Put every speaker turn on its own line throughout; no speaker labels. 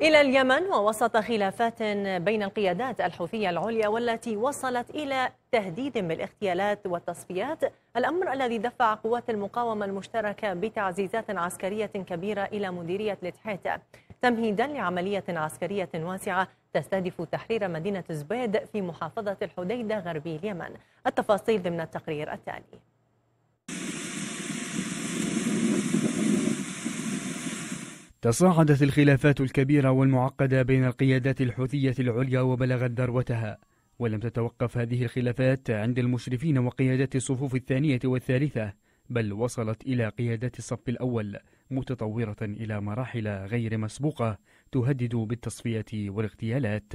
إلى اليمن ووسط خلافات بين القيادات الحوثية العليا والتي وصلت إلى تهديد بالاغتيالات والتصفيات الأمر الذي دفع قوات المقاومة المشتركة بتعزيزات عسكرية كبيرة إلى مديرية لتحيتا تمهيدا لعملية عسكرية واسعة تستهدف تحرير مدينة زبيد في محافظة الحديدة غربي اليمن التفاصيل ضمن التقرير التالي
تصاعدت الخلافات الكبيرة والمعقدة بين القيادات الحوثية العليا وبلغت ذروتها ولم تتوقف هذه الخلافات عند المشرفين وقيادات الصفوف الثانية والثالثة بل وصلت إلى قيادات الصف الأول متطورة إلى مراحل غير مسبوقة تهدد بالتصفية والاغتيالات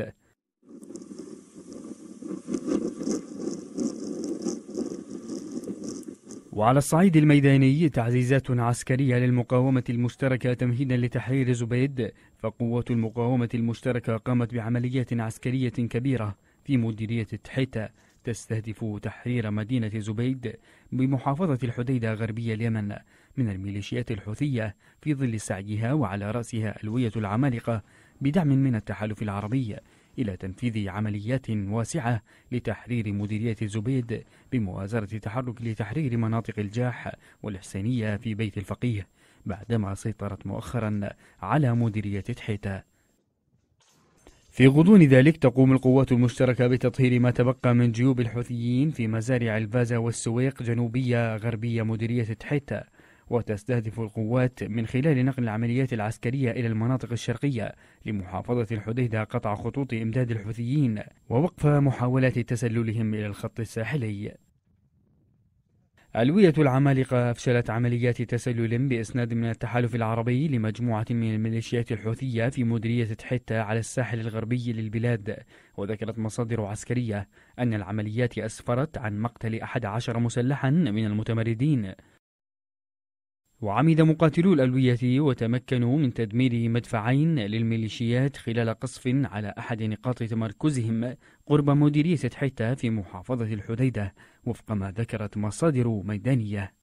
وعلى الصعيد الميداني تعزيزات عسكرية للمقاومة المشتركة تمهيدا لتحرير زبيد فقوات المقاومة المشتركة قامت بعمليات عسكرية كبيرة في مديرية التحيتة تستهدف تحرير مدينة زبيد بمحافظة الحديدة غربية اليمن من الميليشيات الحوثية في ظل سعيها وعلى رأسها ألوية العمالقة بدعم من التحالف العربي إلى تنفيذ عمليات واسعة لتحرير مديرية الزبيد بمؤازرة تحرك لتحرير مناطق الجاح والإحسانية في بيت الفقيه بعدما سيطرت مؤخرا على مديرية تحيتا في غضون ذلك تقوم القوات المشتركة بتطهير ما تبقى من جيوب الحوثيين في مزارع الفازا والسويق جنوبية غربية مديرية تحيتا وتستهدف القوات من خلال نقل العمليات العسكرية إلى المناطق الشرقية لمحافظة الحديدة قطع خطوط إمداد الحوثيين ووقف محاولات تسللهم إلى الخط الساحلي ألوية العمالقة أفشلت عمليات تسلل بإسناد من التحالف العربي لمجموعة من الميليشيات الحوثية في مديرية حتة على الساحل الغربي للبلاد وذكرت مصادر عسكرية أن العمليات أسفرت عن مقتل 11 مسلحا من المتمردين وعمد مقاتلو الألوية وتمكنوا من تدمير مدفعين للميليشيات خلال قصف على أحد نقاط تمركزهم قرب مديرية حتة في محافظة الحديدة وفق ما ذكرت مصادر ميدانية